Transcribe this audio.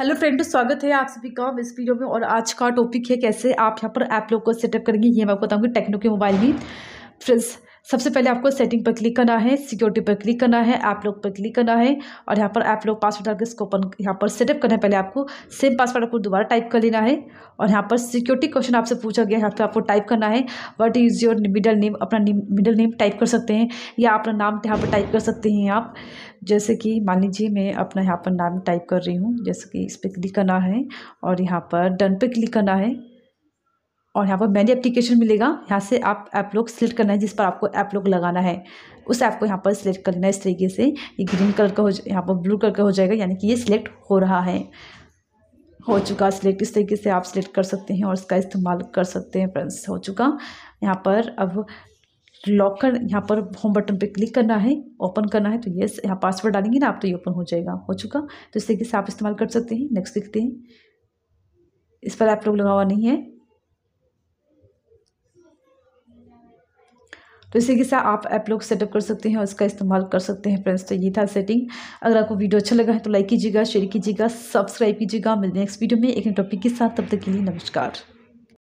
hello friend तो स्वागत है आप सभी का इस वीडियो में और आज का टॉपिक है कैसे आप यहाँ पर ऐप लोग को सेटअप करेंगे ये मैं आपको बताऊँगी टेक्नो के मोबाइल में फ्रेंड्स सबसे पहले आपको सेटिंग पर क्लिक करना है सिक्योरिटी पर क्लिक करना है ऐप लोग पर क्लिक करना है और यहाँ पर ऐप लोग पासवर्ड डाल के इसको ओपन यहाँ पर सेटअप करना है पहले आपको सेम पासवर्ड आपको दोबारा टाइप कर लेना है और यहाँ पर सिक्योरिटी क्वेश्चन आपसे पूछा गया यहाँ पर आपको टाइप करना है what is your middle name अपना मिडल नेम टाइप कर सकते हैं या अपना नाम यहाँ पर टाइप कर सकते हैं आप जैसे कि मान लीजिए मैं अपना यहाँ पर नाम टाइप कर रही हूँ जैसे कि इस पर क्लिक करना है और यहाँ पर डन पे क्लिक करना है और यहाँ पर मैनी एप्लीकेशन मिलेगा यहाँ से आप ऐप लोग सिलेक्ट करना है जिस पर आपको ऐप लोग लगाना है उस ऐप को यहाँ पर सिलेक्ट कर लेना है इस तरीके से ये ग्रीन कलर का हो यहाँ पर ब्लू कलर का हो जाएगा यानी कि ये सिलेक्ट हो रहा है हो चुका सिलेक्ट इस तरीके से आप सिलेक्ट कर सकते हैं और इसका इस्तेमाल कर सकते हैं फ्रेंड्स हो चुका यहाँ पर अब लॉक कर यहाँ पर होम बटन पे क्लिक करना है ओपन करना है तो ये यहाँ पासवर्ड डालेंगे ना आप तो ये ओपन हो जाएगा हो चुका तो इस तरीके से आप इस्तेमाल कर सकते हैं नेक्स्ट लिखते हैं इस पर ऐप लोग लगा हुआ नहीं है तो इसी के साथ आप ऐप लोग सेटअप कर सकते हैं और इसका इस्तेमाल कर सकते हैं फ्रेंड्स तो ये था सेटिंग अगर आपको वीडियो अच्छा लगा है तो लाइक कीजिएगा शेयर कीजिएगा सब्सक्राइब कीजिएगा मिलते हैं नेक्स्ट वीडियो में एक नए टॉपिक के साथ तब तक के लिए नमस्कार